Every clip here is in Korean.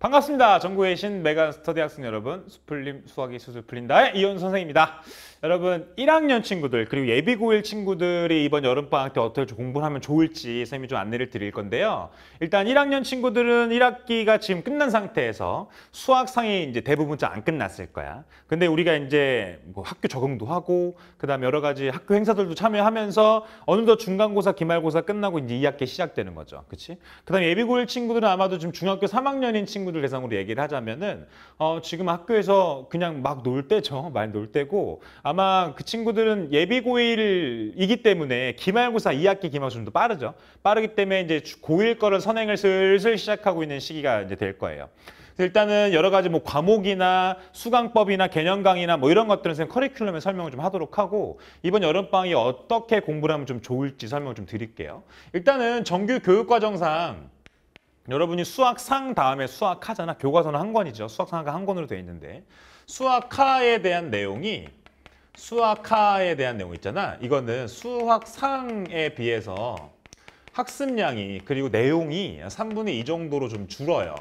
반갑습니다. 전국에 계신 메간 스터디 학생 여러분, 수풀림 수학이 수술 풀린다의 이현 선생입니다. 여러분, 1학년 친구들 그리고 예비 고일 친구들이 이번 여름 방학 때 어떻게 공부를 하면 좋을지 선생님이좀 안내를 드릴 건데요. 일단 1학년 친구들은 1학기가 지금 끝난 상태에서 수학상이 이제 대부분 잘 안 끝났을 거야. 근데 우리가 이제 뭐 학교 적응도 하고 그다음 에 여러 가지 학교 행사들도 참여하면서 어느덧 중간고사, 기말고사 끝나고 이제 2학기 시작되는 거죠. 그치 그다음 에 예비 고일 친구들은 아마도 지금 중학교 3학년인 친구들 친구들 대상으로 얘기를 하자면은 어, 지금 학교에서 그냥 막 놀 때죠. 말놀 때고 아마 그 친구들은 예비 고일이기 때문에 기말고사 2학기 기말고사 좀 더 빠르죠. 빠르기 때문에 이제 고일 거를 선행을 슬슬 시작하고 있는 시기가 이제 될 거예요. 일단은 여러 가지 뭐 과목이나 수강법이나 개념 강의나 뭐 이런 것들은 선생 커리큘럼에 설명을 좀 하도록 하고 이번 여름방학에 어떻게 공부를 하면 좀 좋을지 설명을 좀 드릴게요. 일단은 정규 교육과정상 여러분이 수학상 다음에 수학하잖아. 교과서는 한 권이죠. 수학상가 한 권으로 되어 있는데 수학하에 대한 내용이 수학하에 대한 내용 있잖아. 이거는 수학상에 비해서 학습량이 그리고 내용이 3분의 2 정도로 좀 줄어요.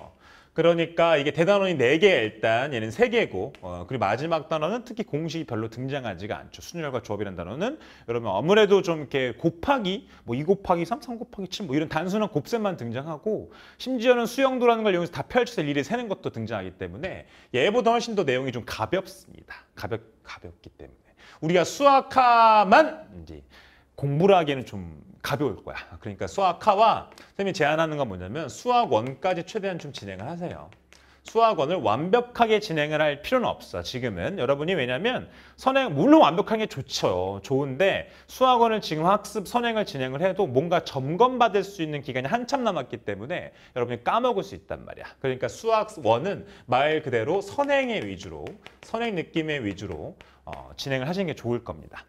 그러니까 이게 대단원이 4개 일단 얘는 3개고 어, 그리고 마지막 단어는 특히 공식이 별로 등장하지가 않죠. 순열과 조합이라는 단어는 여러분 아무래도 좀 이렇게 곱하기 뭐2 곱하기 3, 3 곱하기 7뭐 이런 단순한 곱셈만 등장하고 심지어는 수영도라는 걸 이용해서 다 펼쳐서 일일이 세는 것도 등장하기 때문에 얘보다 훨씬 더 내용이 좀 가볍습니다. 가볍, 가볍기 때문에 우리가 수학화만 이제 공부를 하기에는 좀 가벼울 거야. 그러니까 수학화와 선생님이 제안하는 건 뭐냐면 수학원까지 최대한 좀 진행을 하세요. 수학원을 완벽하게 진행을 할 필요는 없어 지금은 여러분이 왜냐면 선행 물론 완벽하게 좋죠 좋은데 수학원을 지금 학습 선행을 진행을 해도 뭔가 점검받을 수 있는 기간이 한참 남았기 때문에 여러분이 까먹을 수 있단 말이야 그러니까 수학원은 말 그대로 선행의 위주로 선행 느낌의 위주로 어, 진행을 하시는 게 좋을 겁니다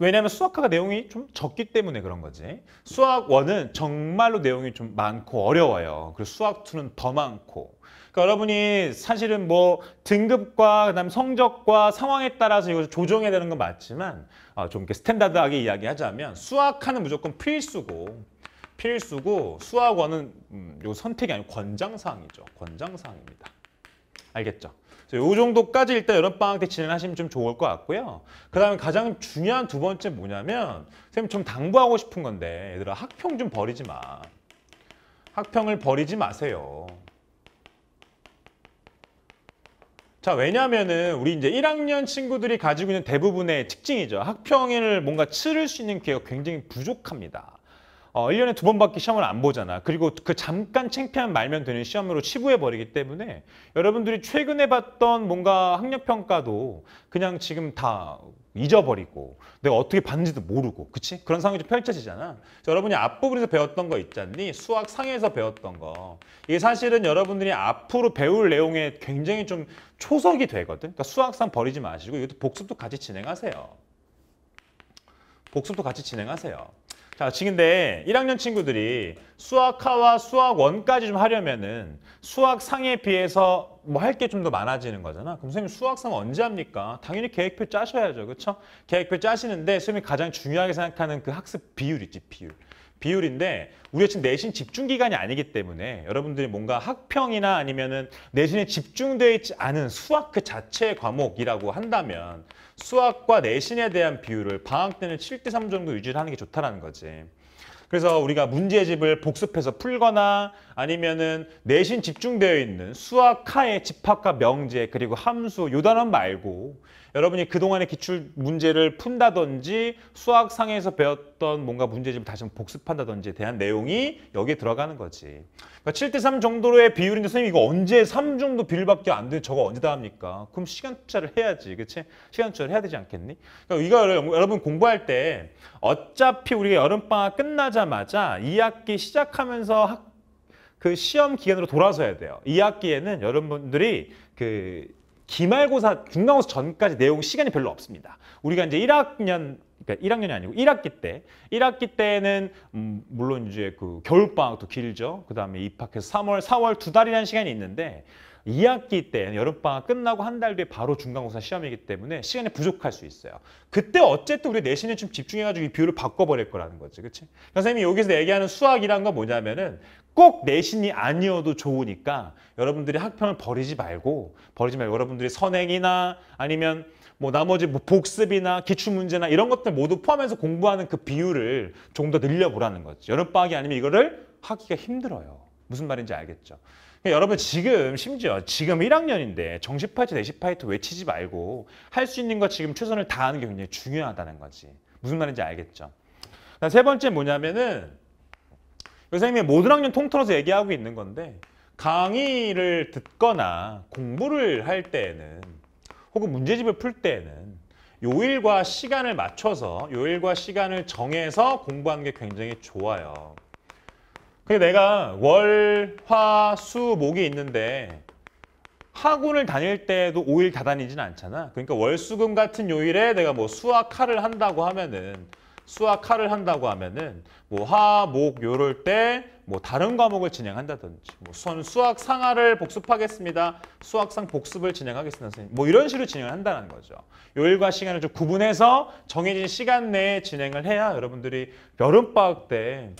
왜냐하면 수학과가 내용이 좀 적기 때문에 그런 거지. 수학 1은 정말로 내용이 좀 많고 어려워요. 그리고 수학 2는더 많고. 그러니까 여러분이 사실은 뭐 등급과 그다음 성적과 상황에 따라서 이것을 조정해야 되는 건 맞지만 어, 좀 이렇게 스탠다드하게 이야기하자면 수학하는 무조건 필수고 필수고 수학원은 음, 요 선택이 아니고 권장사항이죠. 권장사항입니다. 알겠죠? 이 정도까지 일단 여름방학 때 진행하시면 좀 좋을 것 같고요. 그 다음에 가장 중요한 두 번째 뭐냐면 선생님 좀 당부하고 싶은 건데 얘들아 학평 좀 버리지 마. 학평을 버리지 마세요. 자 왜냐면은 우리 이제 1학년 친구들이 가지고 있는 대부분의 특징이죠. 학평을 뭔가 치를 수 있는 기회가 굉장히 부족합니다. 어, 1년에 두 번밖에 시험을 안 보잖아. 그리고 그 잠깐 챙피한 말면 되는 시험으로 치부해버리기 때문에 여러분들이 최근에 봤던 뭔가 학력평가도 그냥 지금 다 잊어버리고 내가 어떻게 봤는지도 모르고 그치? 그런 상황이 좀 펼쳐지잖아. 여러분이 앞부분에서 배웠던 거 있잖니? 수학 상에서 배웠던 거. 이게 사실은 여러분들이 앞으로 배울 내용에 굉장히 좀 초석이 되거든. 그러니까 수학상 버리지 마시고 이것도 복습도 같이 진행하세요. 복습도 같이 진행하세요. 자, 지 근데 1학년 친구들이 수학하와 수학원까지 좀 하려면은 수학상에 비해서 뭐 할 게 좀 더 많아지는 거잖아. 그럼 선생님 수학상 언제 합니까? 당연히 계획표 짜셔야죠. 그렇죠? 계획표 짜시는데 선생님이 가장 중요하게 생각하는 그 학습 비율 있지, 비율. 비율인데 우리가 지금 내신 집중 기간이 아니기 때문에 여러분들이 뭔가 학평이나 아니면은 내신에 집중되어 있지 않은 수학 그 자체의 과목이라고 한다면 수학과 내신에 대한 비율을 방학 때는 7대 3 정도 유지를 하는 게 좋다라는 거지. 그래서 우리가 문제집을 복습해서 풀거나 아니면은 내신 집중되어 있는 수학하의 집합과 명제 그리고 함수 요 단원 말고 여러분이 그동안의 기출 문제를 푼다든지 수학상에서 배웠던 뭔가 문제집을 다시 복습한다든지에 대한 내용이 여기에 들어가는 거지. 그러니까 7 대 3 정도의 로 비율인데 선생님 이거 언제 3중도 비율밖에 안 돼? 저거 언제 다 합니까? 그럼 시간 투자를 해야지. 그치? 시간 투자를 해야 되지 않겠니? 그러니까 이거 여러분 공부할 때 어차피 우리가 여름방학 끝나자마자 2학기 시작하면서 학, 그 시험 기간으로 돌아서야 돼요. 2학기에는 여러분들이 그 기말고사 중간고사 전까지 내용 시간이 별로 없습니다. 우리가 이제 1학년 그러니까 1학년이 아니고 1학기 때 1학기 때는 음, 물론 이제 그 겨울 방학도 길죠. 그다음에 입학해서 3월, 4월 두 달이라는 시간이 있는데 2학기 때 여름방학 끝나고 한 달 뒤에 바로 중간고사 시험이기 때문에 시간이 부족할 수 있어요. 그때 어쨌든 우리 내신에 좀 집중해가지고 이 비율을 바꿔버릴 거라는 거지. 그치? 선생님이 여기서 얘기하는 수학이란 건 뭐냐면은 꼭 내신이 아니어도 좋으니까 여러분들이 학평을 버리지 말고 버리지 말고 여러분들이 선행이나 아니면 뭐 나머지 뭐 복습이나 기출문제나 이런 것들 모두 포함해서 공부하는 그 비율을 좀 더 늘려보라는 거죠. 여름방학이 아니면 이거를 하기가 힘들어요. 무슨 말인지 알겠죠? 그러니까 여러분 지금 심지어 지금 1학년인데 정시 파이트 내시 파이트 외치지 말고 할 수 있는 것 지금 최선을 다하는 게 굉장히 중요하다는 거지. 무슨 말인지 알겠죠? 세 번째 뭐냐면은 선생님이 모든 학년 통틀어서 얘기하고 있는 건데 강의를 듣거나 공부를 할 때에는 혹은 문제집을 풀 때에는 요일과 시간을 맞춰서 요일과 시간을 정해서 공부하는 게 굉장히 좋아요. 그게 그러니까 내가 월, 화, 수, 목이 있는데 학원을 다닐 때도 5일 다 다니진 않잖아. 그러니까 월수금 같은 요일에 내가 뭐 수학, 칼을 한다고 하면은 수학 칼을 한다고 하면은 뭐 화, 목 요럴 때 뭐 다른 과목을 진행한다든지 뭐선 수학 상하를 복습하겠습니다. 수학상 복습을 진행하겠습니다. 선생님. 뭐 이런 식으로 진행을 한다는 거죠. 요일과 시간을 좀 구분해서 정해진 시간 내에 진행을 해야 여러분들이 여름방학 때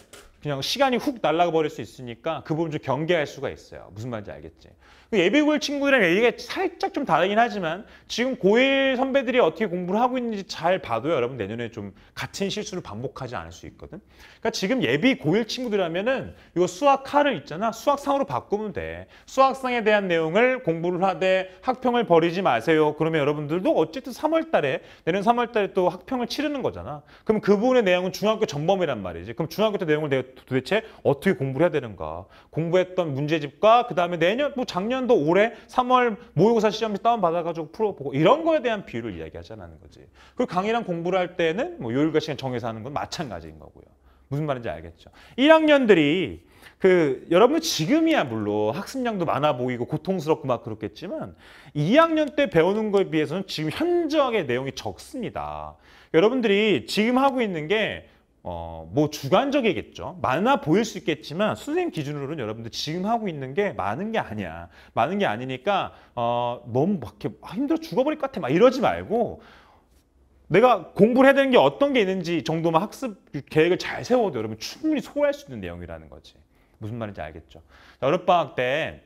그냥 시간이 훅날라가 버릴 수 있으니까 그 부분 좀 경계할 수가 있어요. 무슨 말인지 알겠지? 그 예비고일 친구들이랑 얘기가 살짝 좀 다르긴 하지만 지금 고1 선배들이 어떻게 공부를 하고 있는지 잘 봐도 여러분 내년에 좀 같은 실수를 반복하지 않을 수 있거든. 그러니까 지금 예비 고1 친구들이라면은 이거 수학 카를 있잖아. 수학상으로 바꾸면 돼. 수학상에 대한 내용을 공부를 하되 학평을 버리지 마세요. 그러면 여러분들도 어쨌든 3월 달에 내년 3월 달에 또 학평을 치르는 거잖아. 그럼 그 부분의 내용은 중학교 전범이란 말이지. 그럼 중학교 때 내용을 내가 도대체 어떻게 공부를 해야 되는가? 공부했던 문제집과 그다음에 내년 뭐 작년도 올해 3월 모의고사 시험지 다운받아가지고 풀어보고 이런 거에 대한 비율을 이야기하자는 거지. 그리고 강의랑 공부를 할 때는 뭐 요일과 시간 정해서 하는 건 마찬가지인 거고요. 무슨 말인지 알겠죠. 1학년들이 그 여러분 지금이야 물론 학습량도 많아 보이고 고통스럽고 막 그렇겠지만 2학년 때 배우는 거에 비해서는 지금 현저하게 내용이 적습니다. 여러분들이 지금 하고 있는 게 어, 뭐 주관적이겠죠. 많아 보일 수 있겠지만 선생님 기준으로는 여러분들 지금 하고 있는 게 많은 게 아니야. 많은 게 아니니까 어, 너무 막 이렇게 힘들어 죽어버릴 것 같아. 막 이러지 말고 내가 공부를 해야 되는 게 어떤 게 있는지 정도만 학습 계획을 잘 세워도 여러분 충분히 소화할 수 있는 내용이라는 거지. 무슨 말인지 알겠죠. 여름방학 때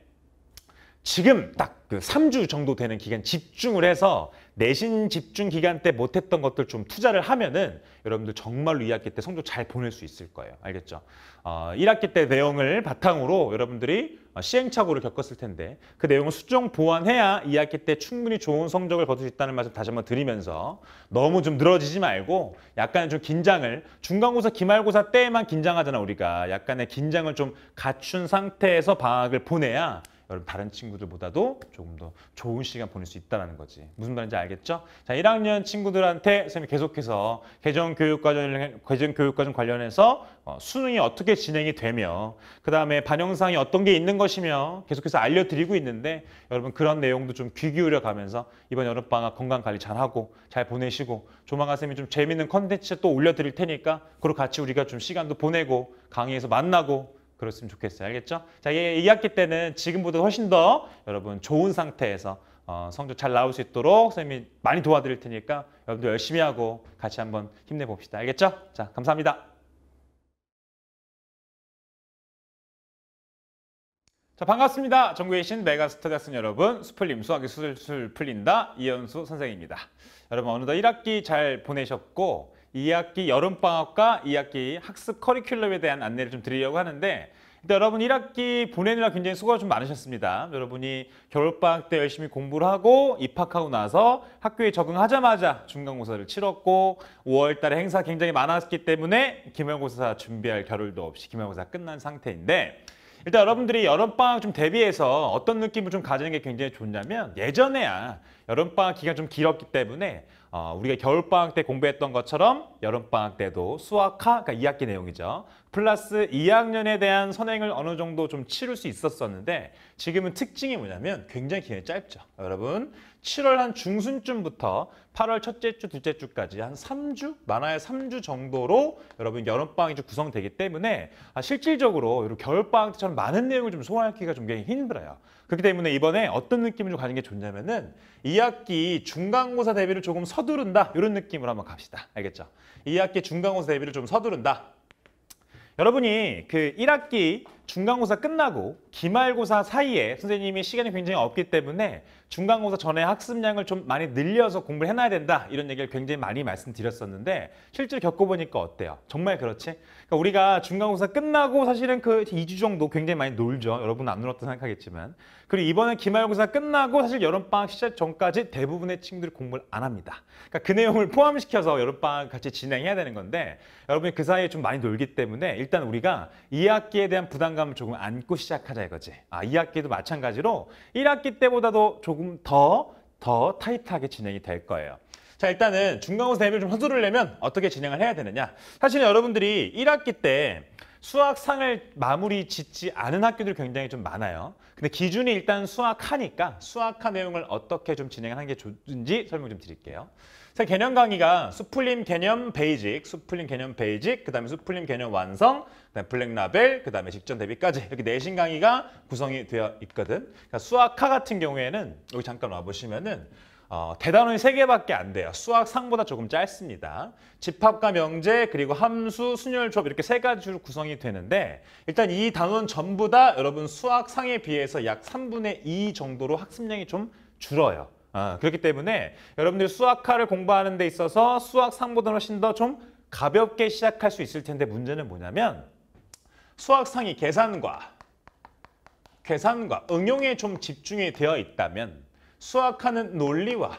지금 딱 그 3주 정도 되는 기간 집중을 해서 내신 집중 기간 때 못했던 것들 좀 투자를 하면은 여러분들 정말로 2학기 때 성적 잘 보낼 수 있을 거예요. 알겠죠? 어, 1학기 때 내용을 바탕으로 여러분들이 어, 시행착오를 겪었을 텐데 그 내용을 수정 보완해야 2학기 때 충분히 좋은 성적을 거둘 수 있다는 말씀 다시 한번 드리면서 너무 좀 늘어지지 말고 약간좀 긴장을 중간고사 기말고사 때만 긴장하잖아 우리가 약간의 긴장을 좀 갖춘 상태에서 방학을 보내야 여러분 다른 친구들보다도 조금 더 좋은 시간 보낼 수 있다는 거지. 무슨 말인지 알겠죠? 자, 1학년 친구들한테 선생님이 계속해서 개정교육과정, 개정교육과정 관련해서 어, 수능이 어떻게 진행이 되며 그 다음에 반영상이 어떤 게 있는 것이며 계속해서 알려드리고 있는데 여러분 그런 내용도 좀 귀 기울여 가면서 이번 여름방학 건강관리 잘하고 잘 보내시고 조만간 선생님이 좀 재밌는 컨텐츠 또 올려드릴 테니까 그리고 같이 우리가 좀 시간도 보내고 강의에서 만나고 그랬으면 좋겠어요. 알겠죠? 자, 2학기 때는 지금보다 훨씬 더 여러분 좋은 상태에서 어, 성적 잘 나올 수 있도록 선생님이 많이 도와드릴 테니까 여러분도 열심히 하고 같이 한번 힘내봅시다. 알겠죠? 자, 감사합니다. 자, 반갑습니다. 전국에 계신 메가스터디 학생 여러분, 수풀림 수학이 술술 풀린다 이현수 선생입니다. 여러분 어느덧 1학기 잘 보내셨고 2학기 여름방학과 2학기 학습 커리큘럼에 대한 안내를 좀 드리려고 하는데 일단 여러분 1학기 보내느라 굉장히 수고가 좀 많으셨습니다. 여러분이 겨울방학 때 열심히 공부를 하고 입학하고 나서 학교에 적응하자마자 중간고사를 치렀고 5월 달에 행사 굉장히 많았기 때문에 기말고사 준비할 겨를도 없이 기말고사 끝난 상태인데 일단 여러분들이 여름방학 좀 대비해서 어떤 느낌을 좀 가지는 게 굉장히 좋냐면 예전에야 여름방학 기간 좀 길었기 때문에 어, 우리가 겨울방학 때 공부했던 것처럼 여름방학 때도 수학하 그러니까 2학기 내용이죠. 플러스 2학년에 대한 선행을 어느 정도 좀 치를 수 있었었는데 지금은 특징이 뭐냐면 굉장히 기간이 짧죠. 여러분 7월 한 중순쯤부터 8월 첫째 주, 둘째 주까지 한 3주, 만화야 3주 정도로 여러분 여름방학이 좀 구성되기 때문에 아, 실질적으로 겨울방학 때처럼 많은 내용을 좀 소화하기가 좀 굉장히 힘들어요. 그렇기 때문에 이번에 어떤 느낌을 좀 가진 게 좋냐면은 2학기 중간고사 대비를 조금 서두른다 이런 느낌으로 한번 갑시다. 알겠죠? 2학기 중간고사 대비를 좀 서두른다. 여러분이 그 1학기 중간고사 끝나고 기말고사 사이에 선생님이 시간이 굉장히 없기 때문에 중간고사 전에 학습량을 좀 많이 늘려서 공부를 해놔야 된다 이런 얘기를 굉장히 많이 말씀드렸었는데 실제로 겪어보니까 어때요? 정말 그렇지? 그러니까 우리가 중간고사 끝나고 사실은 그 2주 정도 굉장히 많이 놀죠. 여러분 안 놀았다 생각하겠지만 그리고 이번에 기말고사 끝나고 사실 여름방학 시작 전까지 대부분의 친구들이 공부를 안 합니다. 그러니까 그 내용을 포함시켜서 여름방학 같이 진행해야 되는 건데 여러분이 그 사이에 좀 많이 놀기 때문에 일단 우리가 이학기에 대한 부담 부담감을 조금 안고 시작하자 이거지. 아, 2학기도 마찬가지로 1학기 때보다도 조금 더, 더 타이트하게 진행이 될 거예요. 자 일단은 중간고사 대비를 좀 허술을 내면 어떻게 진행을 해야 되느냐 사실은 여러분들이 1학기 때 수학상을 마무리 짓지 않은 학교들이 굉장히 좀 많아요 근데 기준이 일단 수학하니까 수학화 내용을 어떻게 좀 진행하는 게 좋은지 설명 좀 드릴게요 자, 개념 강의가 수풀림 개념 베이직, 수풀림 개념 베이직, 그 다음에 수풀림 개념 완성, 그다음에 블랙라벨, 그 다음에 직전 대비까지 이렇게 내신 강의가 구성이 되어 있거든. 그러니까 수학화 같은 경우에는 여기 잠깐 와보시면은 어, 대단원이 세개밖에안 돼요. 수학상보다 조금 짧습니다. 집합과 명제, 그리고 함수, 순열, 조합 이렇게 세 가지로 구성이 되는데 일단 이 단원 전부 다 여러분 수학상에 비해서 약 삼분의이 정도로 학습량이 좀 줄어요. 아, 그렇기 때문에 여러분들 수학화를 공부하는 데 있어서 수학 3보다는 훨씬 더 좀 가볍게 시작할 수 있을 텐데 문제는 뭐냐면 수학상이 계산과 계산과 응용에 좀 집중이 되어 있다면 수학하는 논리와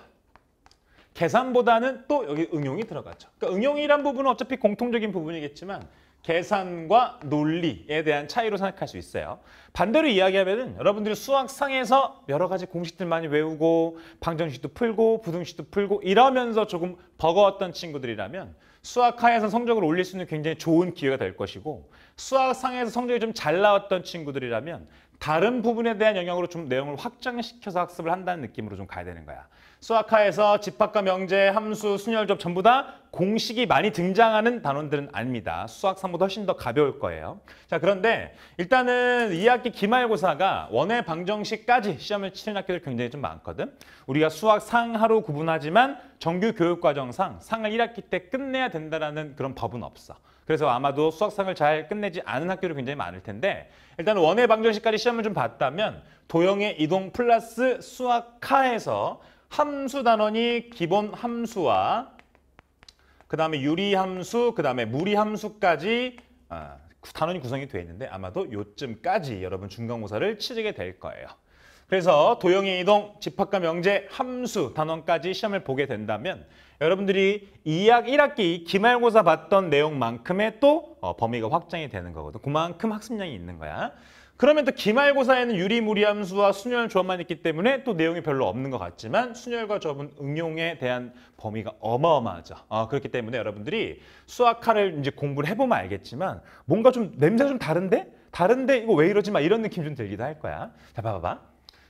계산보다는 또 여기 응용이 들어가죠. 그러니까 응용이란 부분은 어차피 공통적인 부분이겠지만 계산과 논리에 대한 차이로 생각할 수 있어요. 반대로 이야기하면 여러분들이 수학상에서 여러 가지 공식들 많이 외우고 방정식도 풀고 부등식도 풀고 이러면서 조금 버거웠던 친구들이라면 수학하에서 성적을 올릴 수 있는 굉장히 좋은 기회가 될 것이고 수학상에서 성적이 좀 잘 나왔던 친구들이라면 다른 부분에 대한 영역으로 좀 내용을 확장시켜서 학습을 한다는 느낌으로 좀 가야 되는 거야. 수학화에서 집합과 명제, 함수, 순열접 전부 다 공식이 많이 등장하는 단원들은 아닙니다. 수학 3보다 훨씬 더 가벼울 거예요. 자 그런데 일단은 2학기 기말고사가 원의 방정식까지 시험을 치는 학교들 굉장히 좀 많거든. 우리가 수학 상하로 구분하지만 정규 교육과정상 상을 1학기 때 끝내야 된다는 그런 법은 없어. 그래서 아마도 수학상을 잘 끝내지 않은 학교도 굉장히 많을 텐데 일단 원의 방정식까지 시험을 좀 봤다면 도형의 이동 플러스 수학하에서 함수 단원이 기본 함수와 그 다음에 유리함수, 그 다음에 무리함수까지 아, 단원이 구성이 되어 있는데 아마도 요쯤까지 여러분 중간고사를 치르게 될 거예요. 그래서 도형의 이동, 집합과 명제, 함수, 단원까지 시험을 보게 된다면 여러분들이 2학 1학기 기말고사 봤던 내용만큼의 또 어, 범위가 확장이 되는 거거든. 그만큼 학습량이 있는 거야. 그러면 또 기말고사에는 유리무리함수와 순열 조합만 있기 때문에 또 내용이 별로 없는 것 같지만 순열과 조합은 응용에 대한 범위가 어마어마하죠. 어, 그렇기 때문에 여러분들이 수학화를 이제 공부를 해보면 알겠지만 뭔가 좀 냄새 좀 다른데? 다른데 이거 왜 이러지 막 이런 느낌 좀 들기도 할 거야. 자 봐봐봐.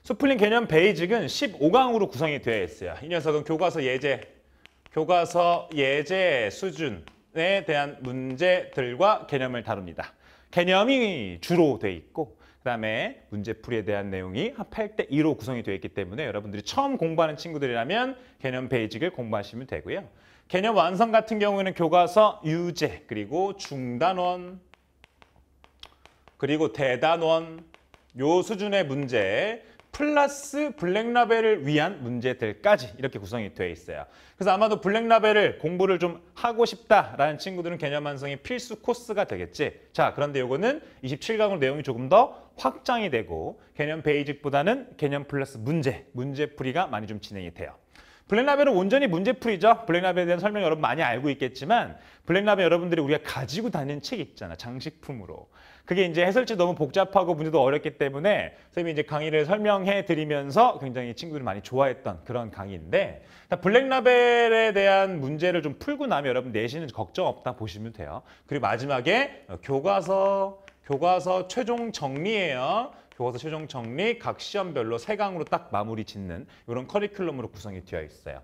수플링 개념 베이직은 15강으로 구성이 되어 있어요. 이 녀석은 교과서 예제, 교과서 예제 수준에 대한 문제들과 개념을 다룹니다. 개념이 주로 돼 있고 그 다음에 문제풀이에 대한 내용이 한 8대 2로 구성이 되어 있기 때문에 여러분들이 처음 공부하는 친구들이라면 개념 베이직을 공부하시면 되고요. 개념 완성 같은 경우에는 교과서 유제 그리고 중단원 그리고 대단원 요 수준의 문제 플러스 블랙라벨을 위한 문제들까지 이렇게 구성이 되어 있어요. 그래서 아마도 블랙라벨을 공부를 좀 하고 싶다라는 친구들은 개념 완성이 필수 코스가 되겠지. 자, 그런데 요거는 27강으로 내용이 조금 더 확장이 되고 개념 베이직보다는 개념 플러스 문제, 문제풀이가 많이 좀 진행이 돼요. 블랙라벨은 온전히 문제풀이죠. 블랙라벨에 대한 설명 여러분 많이 알고 있겠지만 블랙라벨 여러분들이 우리가 가지고 다니는 책 있잖아. 장식품으로. 그게 이제 해설지 너무 복잡하고 문제도 어렵기 때문에 선생님이 이제 강의를 설명해 드리면서 굉장히 친구들이 많이 좋아했던 그런 강의인데 블랙라벨에 대한 문제를 좀 풀고 나면 여러분 내신은 걱정 없다 보시면 돼요. 그리고 마지막에 교과서, 교과서 최종 정리예요. 교과서 최종 정리, 각 시험별로 세 강으로 딱 마무리 짓는 이런 커리큘럼으로 구성이 되어 있어요.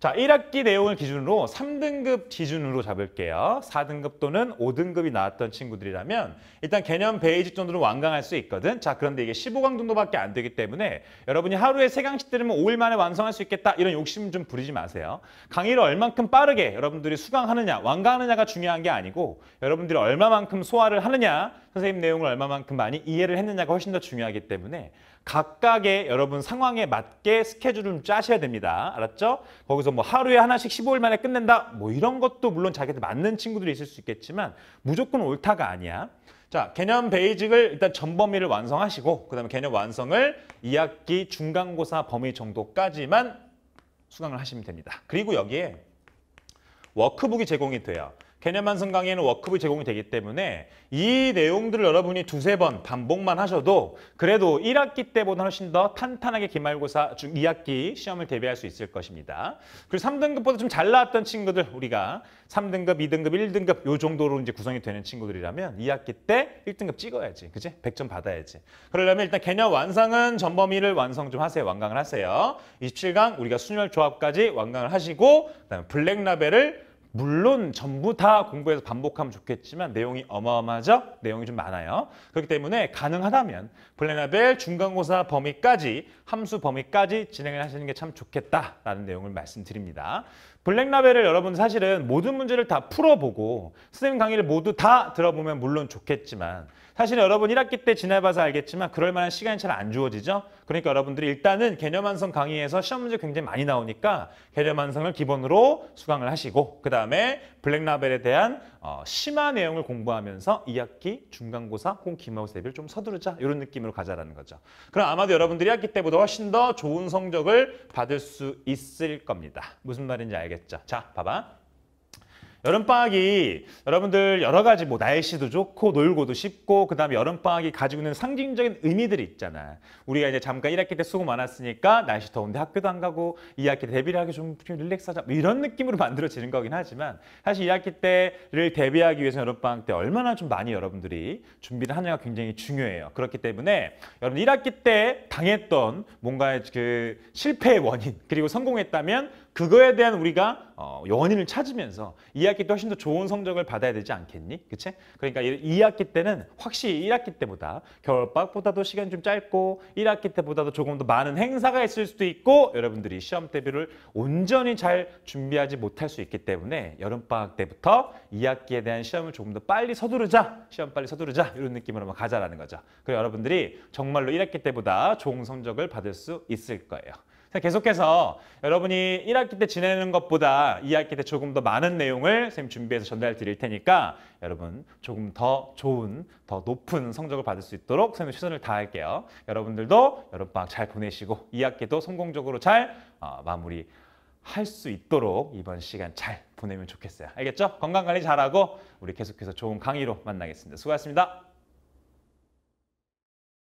자, 1학기 내용을 기준으로 3등급 기준으로 잡을게요. 4등급 또는 5등급이 나왔던 친구들이라면 일단 개념 베이직 정도는 완강할 수 있거든. 자, 그런데 이게 15강 정도밖에 안 되기 때문에 여러분이 하루에 3강씩 들으면 5일 만에 완성할 수 있겠다. 이런 욕심 좀 부리지 마세요. 강의를 얼만큼 빠르게 여러분들이 수강하느냐, 완강하느냐가 중요한 게 아니고 여러분들이 얼마만큼 소화를 하느냐, 선생님 내용을 얼마만큼 많이 이해를 했느냐가 훨씬 더 중요하기 때문에 각각의 여러분 상황에 맞게 스케줄 좀 짜셔야 됩니다. 알았죠? 거기서 뭐 하루에 하나씩 15일 만에 끝낸다. 뭐 이런 것도 물론 자기한테 맞는 친구들이 있을 수 있겠지만 무조건 옳다가 아니야. 자, 개념 베이직을 일단 전 범위를 완성하시고 그다음에 개념 완성을 2학기 중간고사 범위 정도까지만 수강을 하시면 됩니다. 그리고 여기에 워크북이 제공이 돼요. 개념 완성 강의는 워크북이 제공이 되기 때문에 이 내용들을 여러분이 두세 번 반복만 하셔도 그래도 1학기 때보다 훨씬 더 탄탄하게 기말고사 중 2학기 시험을 대비할 수 있을 것입니다. 그리고 3등급보다 좀 잘 나왔던 친구들 우리가 3등급, 2등급, 1등급 요 정도로 이제 구성이 되는 친구들이라면 2학기 때 1등급 찍어야지. 그지? 100점 받아야지. 그러려면 일단 개념 완성은 전범위를 완성 좀 하세요. 완강을 하세요. 27강 우리가 순열 조합까지 완강을 하시고 그다음에 블랙라벨을 물론 전부 다 공부해서 반복하면 좋겠지만 내용이 어마어마하죠? 내용이 좀 많아요. 그렇기 때문에 가능하다면 블레나벨 중간고사 범위까지 함수 범위까지 진행을 하시는 게 참 좋겠다라는 내용을 말씀드립니다. 블랙라벨을 여러분 사실은 모든 문제를 다 풀어보고 선생님 강의를 모두 다 들어보면 물론 좋겠지만 사실 여러분 1학기 때 지나봐서 알겠지만 그럴 만한 시간이 잘 안 주어지죠. 그러니까 여러분들이 일단은 개념 완성 강의에서 시험 문제 굉장히 많이 나오니까 개념 완성을 기본으로 수강을 하시고 그 다음에 블랙라벨에 대한 어, 심화 내용을 공부하면서 2학기 중간고사 혹은 기말고사 대비를 좀 서두르자 이런 느낌으로 가자라는 거죠. 그럼 아마도 여러분들이 1학기 때보다 훨씬 더 좋은 성적을 받을 수 있을 겁니다. 무슨 말인지 알겠죠? 자, 봐봐. 여름방학이 여러분들 여러 가지 뭐 날씨도 좋고 놀고도 쉽고 그 다음에 여름방학이 가지고 있는 상징적인 의미들이 있잖아. 우리가 이제 잠깐 1학기 때 수고 많았으니까 날씨 더운데 학교도 안 가고 2학기 데뷔를 하기 좀 릴렉스하자 뭐 이런 느낌으로 만들어지는 거긴 하지만 사실 2학기 때를 데뷔하기 위해서 여름방학 때 얼마나 좀 많이 여러분들이 준비를 하느냐가 굉장히 중요해요. 그렇기 때문에 여러분 1학기 때 당했던 뭔가의 그 실패의 원인 그리고 성공했다면 그거에 대한 우리가 어, 원인을 찾으면서 2학기 때 훨씬 더 좋은 성적을 받아야 되지 않겠니? 그치? 그러니까 2학기 때는 확실히 1학기 때보다 겨울방학보다도 시간이 좀 짧고 1학기 때보다도 조금 더 많은 행사가 있을 수도 있고 여러분들이 시험 대비를 온전히 잘 준비하지 못할 수 있기 때문에 여름방학 때부터 2학기에 대한 시험을 조금 더 빨리 서두르자 시험 빨리 서두르자 이런 느낌으로 가자라는 거죠. 그리고 여러분들이 정말로 1학기 때보다 좋은 성적을 받을 수 있을 거예요. 계속해서 여러분이 1학기 때 지내는 것보다 2학기 때 조금 더 많은 내용을 선생님 준비해서 전달 드릴 테니까 여러분 조금 더 좋은, 더 높은 성적을 받을 수 있도록 선생님 최선을 다할게요. 여러분들도 여름방학 잘 보내시고 2학기도 성공적으로 잘 어, 마무리 할 수 있도록 이번 시간 잘 보내면 좋겠어요. 알겠죠? 건강관리 잘하고 우리 계속해서 좋은 강의로 만나겠습니다. 수고하셨습니다.